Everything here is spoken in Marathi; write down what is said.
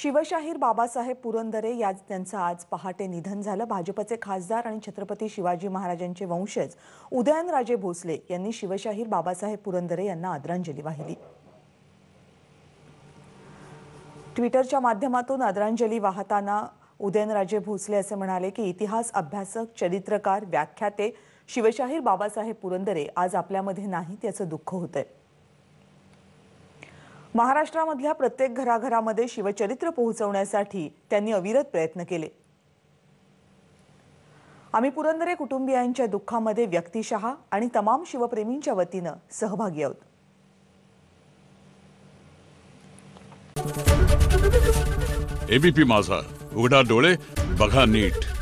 शिवशाहीर बाबासाहेब पुरंदरे या त्यांचं आज पहाटे निधन झालं भाजपचे खासदार आणि छत्रपती शिवाजी महाराजांचे वंशज उदयनराजे भोसले यांनी शिवशाहीर बाबासाहेब पुरंदरे यांना आदरांजली वाहिली ट्विटरच्या माध्यमातून आदरांजली वाहताना उदयनराजे भोसले असे म्हणाले की इतिहास अभ्यासक चरित्रकार व्याख्याते शिवशाहीर बाबासाहेब पुरंदरे आज आपल्यामध्ये नाहीत याचं दुःख होतंय महाराष्ट्रामधल्या प्रत्येक घराघरामध्ये शिवचरित्र पोहोचवण्यासाठी त्यांनी अविरत प्रयत्न केले आम्ही पुरंदरे कुटुंबियांच्या दुःखामध्ये व्यक्तिशहा आणि तमाम शिवप्रेमींच्या वतीनं सहभागी आहोत एबीपी माझा उघडा डोळे बघा नीट